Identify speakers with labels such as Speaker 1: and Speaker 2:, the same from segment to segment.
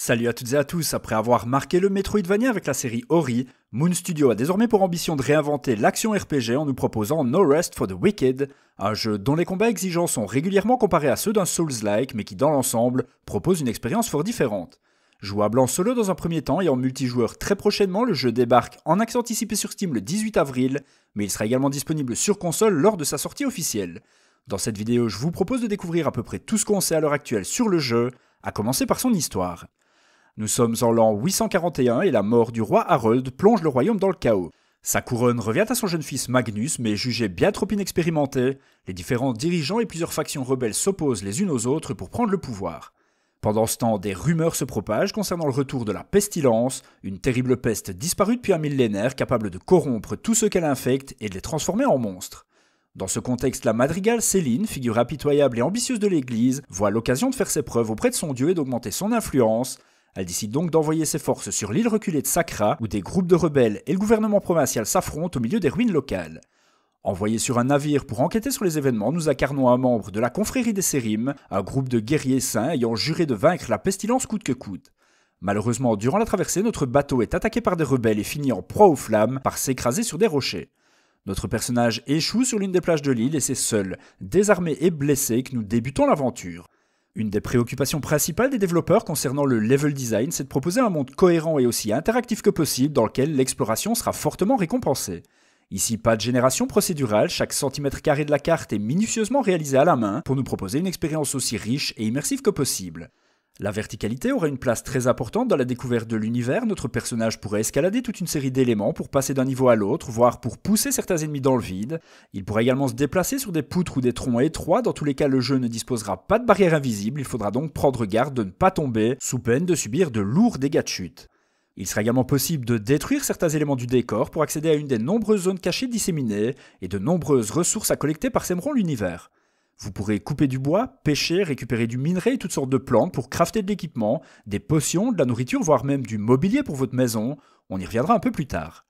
Speaker 1: Salut à toutes et à tous, après avoir marqué le Metroidvania avec la série Ori, Moon Studio a désormais pour ambition de réinventer l'action RPG en nous proposant No Rest for the Wicked, un jeu dont les combats exigeants sont régulièrement comparés à ceux d'un Souls-like mais qui dans l'ensemble propose une expérience fort différente. Jouable en solo dans un premier temps et en multijoueur très prochainement, le jeu débarque en accès anticipé sur Steam le 18 avril, mais il sera également disponible sur console lors de sa sortie officielle. Dans cette vidéo, je vous propose de découvrir à peu près tout ce qu'on sait à l'heure actuelle sur le jeu, à commencer par son histoire. Nous sommes en l'an 841 et la mort du roi Harold plonge le royaume dans le chaos. Sa couronne revient à son jeune fils Magnus, mais jugé bien trop inexpérimenté. Les différents dirigeants et plusieurs factions rebelles s'opposent les unes aux autres pour prendre le pouvoir. Pendant ce temps, des rumeurs se propagent concernant le retour de la pestilence, une terrible peste disparue depuis un millénaire capable de corrompre tout ce qu'elle infecte et de les transformer en monstres. Dans ce contexte, la madrigale Céline, figure impitoyable et ambitieuse de l'Église, voit l'occasion de faire ses preuves auprès de son Dieu et d'augmenter son influence, elle décide donc d'envoyer ses forces sur l'île reculée de Sakra, où des groupes de rebelles et le gouvernement provincial s'affrontent au milieu des ruines locales. Envoyé sur un navire pour enquêter sur les événements, nous incarnons un membre de la confrérie des Sérim, un groupe de guerriers saints ayant juré de vaincre la pestilence coûte que coûte. Malheureusement, durant la traversée, notre bateau est attaqué par des rebelles et finit en proie aux flammes par s'écraser sur des rochers. Notre personnage échoue sur l'une des plages de l'île et c'est seul, désarmé et blessé, que nous débutons l'aventure. Une des préoccupations principales des développeurs concernant le level design, c'est de proposer un monde cohérent et aussi interactif que possible dans lequel l'exploration sera fortement récompensée. Ici, pas de génération procédurale, chaque centimètre carré de la carte est minutieusement réalisé à la main pour nous proposer une expérience aussi riche et immersive que possible. La verticalité aura une place très importante dans la découverte de l'univers, notre personnage pourrait escalader toute une série d'éléments pour passer d'un niveau à l'autre, voire pour pousser certains ennemis dans le vide. Il pourra également se déplacer sur des poutres ou des troncs étroits, dans tous les cas le jeu ne disposera pas de barrière invisible, il faudra donc prendre garde de ne pas tomber, sous peine de subir de lourds dégâts de chute. Il sera également possible de détruire certains éléments du décor pour accéder à une des nombreuses zones cachées disséminées, et de nombreuses ressources à collecter parcèmeront l'univers. Vous pourrez couper du bois, pêcher, récupérer du minerai et toutes sortes de plantes pour crafter de l'équipement, des potions, de la nourriture, voire même du mobilier pour votre maison. On y reviendra un peu plus tard.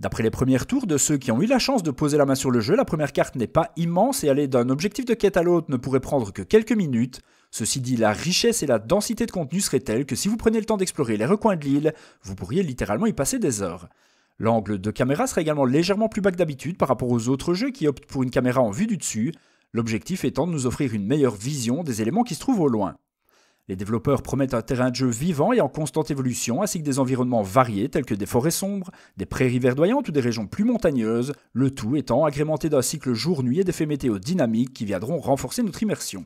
Speaker 1: D'après les premiers tours de ceux qui ont eu la chance de poser la main sur le jeu, la première carte n'est pas immense et aller d'un objectif de quête à l'autre ne pourrait prendre que quelques minutes. Ceci dit, la richesse et la densité de contenu seraient telles que si vous prenez le temps d'explorer les recoins de l'île, vous pourriez littéralement y passer des heures. L'angle de caméra serait également légèrement plus bas que d'habitude par rapport aux autres jeux qui optent pour une caméra en vue du dessus, l'objectif étant de nous offrir une meilleure vision des éléments qui se trouvent au loin. Les développeurs promettent un terrain de jeu vivant et en constante évolution, ainsi que des environnements variés tels que des forêts sombres, des prairies verdoyantes ou des régions plus montagneuses, le tout étant agrémenté d'un cycle jour-nuit et d'effets météo dynamiques qui viendront renforcer notre immersion.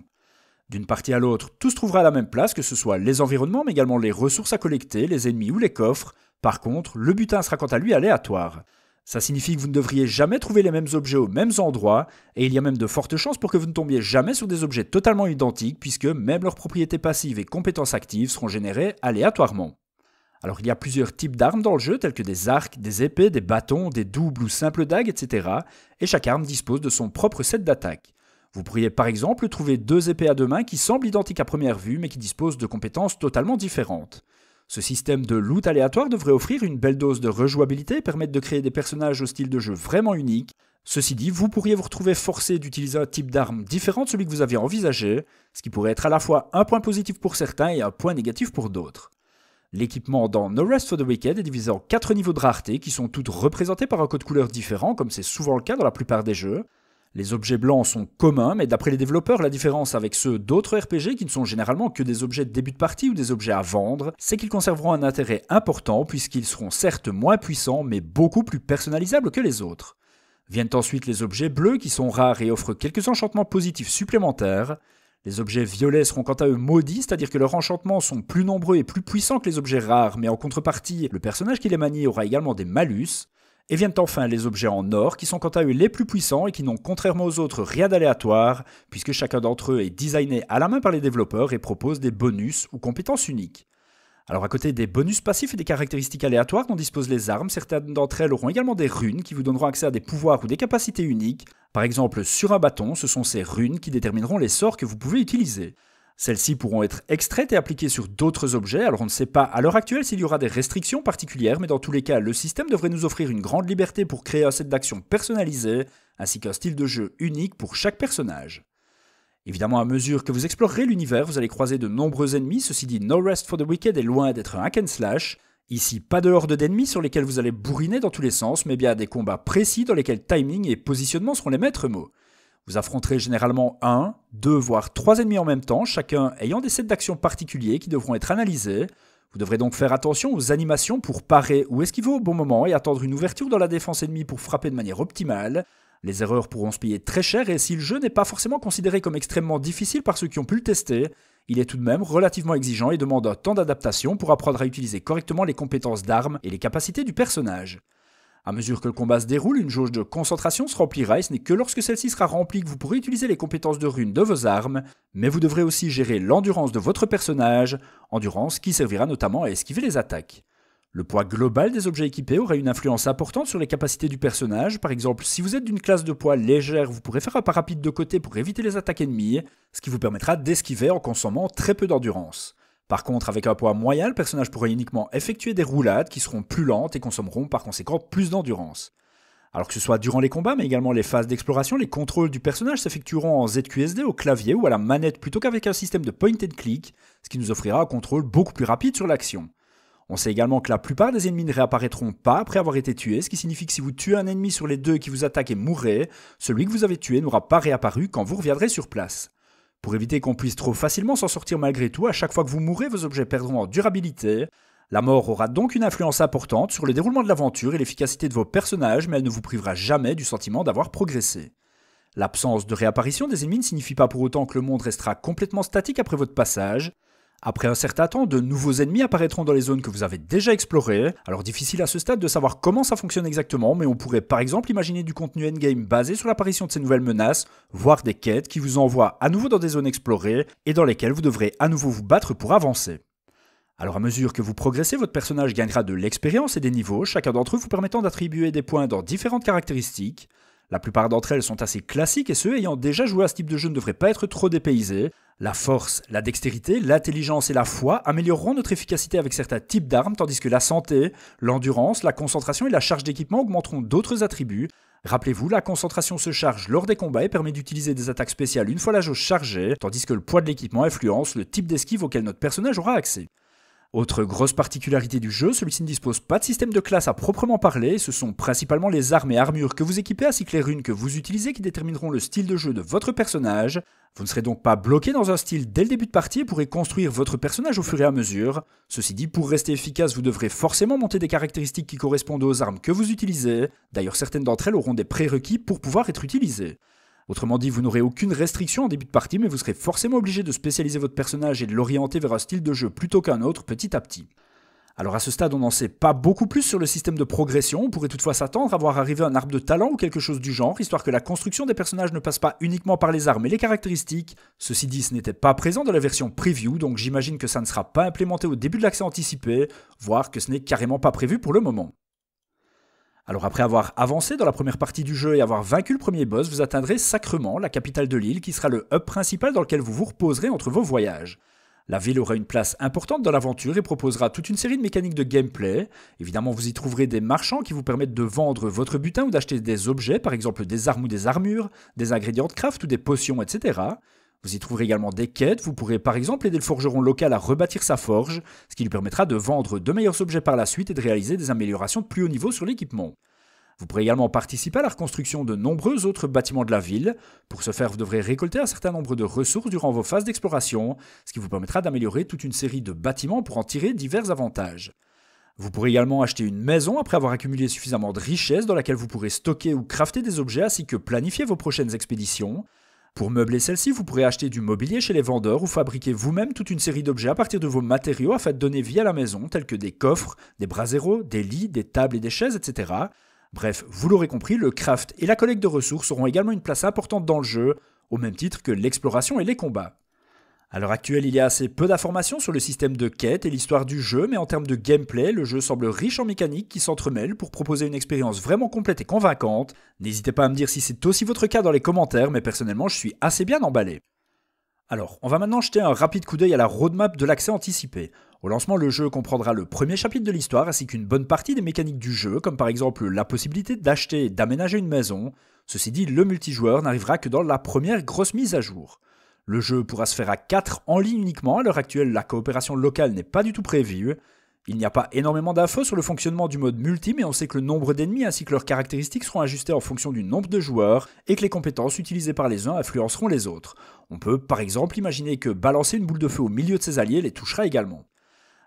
Speaker 1: D'une partie à l'autre, tout se trouvera à la même place, que ce soit les environnements, mais également les ressources à collecter, les ennemis ou les coffres. Par contre, le butin sera quant à lui aléatoire. Ça signifie que vous ne devriez jamais trouver les mêmes objets aux mêmes endroits, et il y a même de fortes chances pour que vous ne tombiez jamais sur des objets totalement identiques, puisque même leurs propriétés passives et compétences actives seront générées aléatoirement. Alors il y a plusieurs types d'armes dans le jeu, tels que des arcs, des épées, des bâtons, des doubles ou simples dagues, etc. Et chaque arme dispose de son propre set d'attaque. Vous pourriez par exemple trouver deux épées à deux mains qui semblent identiques à première vue mais qui disposent de compétences totalement différentes. Ce système de loot aléatoire devrait offrir une belle dose de rejouabilité et permettre de créer des personnages au style de jeu vraiment unique. Ceci dit, vous pourriez vous retrouver forcé d'utiliser un type d'arme différent de celui que vous aviez envisagé, ce qui pourrait être à la fois un point positif pour certains et un point négatif pour d'autres. L'équipement dans No Rest for the Wicked est divisé en 4 niveaux de rareté qui sont toutes représentés par un code couleur différent comme c'est souvent le cas dans la plupart des jeux, les objets blancs sont communs, mais d'après les développeurs, la différence avec ceux d'autres RPG, qui ne sont généralement que des objets de début de partie ou des objets à vendre, c'est qu'ils conserveront un intérêt important puisqu'ils seront certes moins puissants, mais beaucoup plus personnalisables que les autres. Viennent ensuite les objets bleus, qui sont rares et offrent quelques enchantements positifs supplémentaires. Les objets violets seront quant à eux maudits, c'est-à-dire que leurs enchantements sont plus nombreux et plus puissants que les objets rares, mais en contrepartie, le personnage qui les manie aura également des malus. Et viennent enfin les objets en or, qui sont quant à eux les plus puissants et qui n'ont contrairement aux autres rien d'aléatoire, puisque chacun d'entre eux est designé à la main par les développeurs et propose des bonus ou compétences uniques. Alors à côté des bonus passifs et des caractéristiques aléatoires dont disposent les armes, certaines d'entre elles auront également des runes qui vous donneront accès à des pouvoirs ou des capacités uniques. Par exemple, sur un bâton, ce sont ces runes qui détermineront les sorts que vous pouvez utiliser. Celles-ci pourront être extraites et appliquées sur d'autres objets, alors on ne sait pas à l'heure actuelle s'il y aura des restrictions particulières, mais dans tous les cas, le système devrait nous offrir une grande liberté pour créer un set d'actions personnalisé, ainsi qu'un style de jeu unique pour chaque personnage. Évidemment, à mesure que vous explorerez l'univers, vous allez croiser de nombreux ennemis, ceci dit, No Rest for the Wicked est loin d'être un hack and slash. Ici, pas de horde d'ennemis sur lesquels vous allez bourriner dans tous les sens, mais bien des combats précis dans lesquels timing et positionnement seront les maîtres mots. Vous affronterez généralement un, deux, voire trois ennemis en même temps, chacun ayant des sets d'actions particuliers qui devront être analysés. Vous devrez donc faire attention aux animations pour parer ou esquiver au bon moment et attendre une ouverture dans la défense ennemie pour frapper de manière optimale. Les erreurs pourront se payer très cher et si le jeu n'est pas forcément considéré comme extrêmement difficile par ceux qui ont pu le tester, il est tout de même relativement exigeant et demande un temps d'adaptation pour apprendre à utiliser correctement les compétences d'armes et les capacités du personnage. À mesure que le combat se déroule, une jauge de concentration se remplira et ce n'est que lorsque celle-ci sera remplie que vous pourrez utiliser les compétences de runes de vos armes, mais vous devrez aussi gérer l'endurance de votre personnage, endurance qui servira notamment à esquiver les attaques. Le poids global des objets équipés aura une influence importante sur les capacités du personnage. Par exemple, si vous êtes d'une classe de poids légère, vous pourrez faire un pas rapide de côté pour éviter les attaques ennemies, ce qui vous permettra d'esquiver en consommant très peu d'endurance. Par contre, avec un poids moyen, le personnage pourrait uniquement effectuer des roulades qui seront plus lentes et consommeront par conséquent plus d'endurance. Alors que ce soit durant les combats, mais également les phases d'exploration, les contrôles du personnage s'effectueront en ZQSD au clavier ou à la manette plutôt qu'avec un système de point and click, ce qui nous offrira un contrôle beaucoup plus rapide sur l'action. On sait également que la plupart des ennemis ne réapparaîtront pas après avoir été tués, ce qui signifie que si vous tuez un ennemi sur les deux qui vous attaquent et mourrez, celui que vous avez tué n'aura pas réapparu quand vous reviendrez sur place. Pour éviter qu'on puisse trop facilement s'en sortir malgré tout, à chaque fois que vous mourrez, vos objets perdront en durabilité. La mort aura donc une influence importante sur le déroulement de l'aventure et l'efficacité de vos personnages, mais elle ne vous privera jamais du sentiment d'avoir progressé. L'absence de réapparition des ennemis ne signifie pas pour autant que le monde restera complètement statique après votre passage, après un certain temps, de nouveaux ennemis apparaîtront dans les zones que vous avez déjà explorées, alors difficile à ce stade de savoir comment ça fonctionne exactement, mais on pourrait par exemple imaginer du contenu endgame basé sur l'apparition de ces nouvelles menaces, voire des quêtes qui vous envoient à nouveau dans des zones explorées et dans lesquelles vous devrez à nouveau vous battre pour avancer. Alors à mesure que vous progressez, votre personnage gagnera de l'expérience et des niveaux, chacun d'entre eux vous permettant d'attribuer des points dans différentes caractéristiques. La plupart d'entre elles sont assez classiques et ceux ayant déjà joué à ce type de jeu ne devraient pas être trop dépaysés, la force, la dextérité, l'intelligence et la foi amélioreront notre efficacité avec certains types d'armes, tandis que la santé, l'endurance, la concentration et la charge d'équipement augmenteront d'autres attributs. Rappelez-vous, la concentration se charge lors des combats et permet d'utiliser des attaques spéciales une fois la jauge chargée, tandis que le poids de l'équipement influence le type d'esquive auquel notre personnage aura accès. Autre grosse particularité du jeu, celui-ci ne dispose pas de système de classe à proprement parler, ce sont principalement les armes et armures que vous équipez ainsi que les runes que vous utilisez qui détermineront le style de jeu de votre personnage. Vous ne serez donc pas bloqué dans un style dès le début de partie et pourrez construire votre personnage au fur et à mesure. Ceci dit, pour rester efficace, vous devrez forcément monter des caractéristiques qui correspondent aux armes que vous utilisez, d'ailleurs certaines d'entre elles auront des prérequis pour pouvoir être utilisées. Autrement dit, vous n'aurez aucune restriction en début de partie, mais vous serez forcément obligé de spécialiser votre personnage et de l'orienter vers un style de jeu plutôt qu'un autre petit à petit. Alors à ce stade, on n'en sait pas beaucoup plus sur le système de progression, on pourrait toutefois s'attendre à voir arriver un arbre de talent ou quelque chose du genre, histoire que la construction des personnages ne passe pas uniquement par les armes et les caractéristiques. Ceci dit, ce n'était pas présent dans la version preview, donc j'imagine que ça ne sera pas implémenté au début de l'accès anticipé, voire que ce n'est carrément pas prévu pour le moment. Alors après avoir avancé dans la première partie du jeu et avoir vaincu le premier boss, vous atteindrez Sacrement, la capitale de l'île, qui sera le hub principal dans lequel vous vous reposerez entre vos voyages. La ville aura une place importante dans l'aventure et proposera toute une série de mécaniques de gameplay. Évidemment, vous y trouverez des marchands qui vous permettent de vendre votre butin ou d'acheter des objets, par exemple des armes ou des armures, des ingrédients de craft ou des potions, etc. Vous y trouverez également des quêtes, vous pourrez par exemple aider le forgeron local à rebâtir sa forge, ce qui lui permettra de vendre de meilleurs objets par la suite et de réaliser des améliorations de plus haut niveau sur l'équipement. Vous pourrez également participer à la reconstruction de nombreux autres bâtiments de la ville. Pour ce faire, vous devrez récolter un certain nombre de ressources durant vos phases d'exploration, ce qui vous permettra d'améliorer toute une série de bâtiments pour en tirer divers avantages. Vous pourrez également acheter une maison après avoir accumulé suffisamment de richesses dans laquelle vous pourrez stocker ou crafter des objets ainsi que planifier vos prochaines expéditions. Pour meubler celle-ci, vous pourrez acheter du mobilier chez les vendeurs ou fabriquer vous-même toute une série d'objets à partir de vos matériaux afin de donner vie à la maison, tels que des coffres, des braseros, des lits, des tables et des chaises, etc. Bref, vous l'aurez compris, le craft et la collecte de ressources auront également une place importante dans le jeu, au même titre que l'exploration et les combats. À l'heure actuelle, il y a assez peu d'informations sur le système de quête et l'histoire du jeu, mais en termes de gameplay, le jeu semble riche en mécaniques qui s'entremêlent pour proposer une expérience vraiment complète et convaincante. N'hésitez pas à me dire si c'est aussi votre cas dans les commentaires, mais personnellement, je suis assez bien emballé. Alors, on va maintenant jeter un rapide coup d'œil à la roadmap de l'accès anticipé. Au lancement, le jeu comprendra le premier chapitre de l'histoire ainsi qu'une bonne partie des mécaniques du jeu, comme par exemple la possibilité d'acheter et d'aménager une maison. Ceci dit, le multijoueur n'arrivera que dans la première grosse mise à jour. Le jeu pourra se faire à 4 en ligne uniquement. À l'heure actuelle, la coopération locale n'est pas du tout prévue. Il n'y a pas énormément d'infos sur le fonctionnement du mode multi, mais on sait que le nombre d'ennemis ainsi que leurs caractéristiques seront ajustés en fonction du nombre de joueurs et que les compétences utilisées par les uns influenceront les autres. On peut par exemple imaginer que balancer une boule de feu au milieu de ses alliés les touchera également.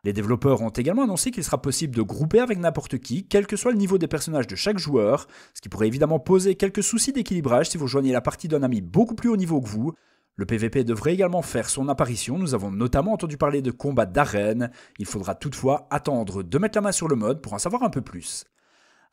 Speaker 1: Les développeurs ont également annoncé qu'il sera possible de grouper avec n'importe qui, quel que soit le niveau des personnages de chaque joueur, ce qui pourrait évidemment poser quelques soucis d'équilibrage si vous joignez la partie d'un ami beaucoup plus haut niveau que vous, le PVP devrait également faire son apparition, nous avons notamment entendu parler de combats d'arène, il faudra toutefois attendre de mettre la main sur le mode pour en savoir un peu plus.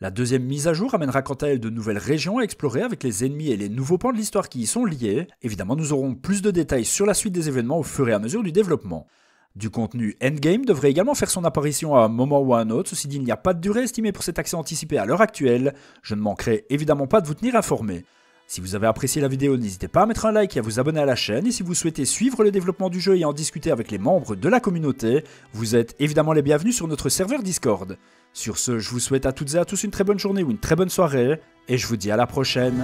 Speaker 1: La deuxième mise à jour amènera quant à elle de nouvelles régions à explorer avec les ennemis et les nouveaux pans de l'histoire qui y sont liés. Évidemment, nous aurons plus de détails sur la suite des événements au fur et à mesure du développement. Du contenu endgame devrait également faire son apparition à un moment ou à un autre, ceci dit il n'y a pas de durée estimée pour cet accès anticipé à l'heure actuelle, je ne manquerai évidemment pas de vous tenir informé. Si vous avez apprécié la vidéo, n'hésitez pas à mettre un like et à vous abonner à la chaîne, et si vous souhaitez suivre le développement du jeu et en discuter avec les membres de la communauté, vous êtes évidemment les bienvenus sur notre serveur Discord. Sur ce, je vous souhaite à toutes et à tous une très bonne journée ou une très bonne soirée, et je vous dis à la prochaine.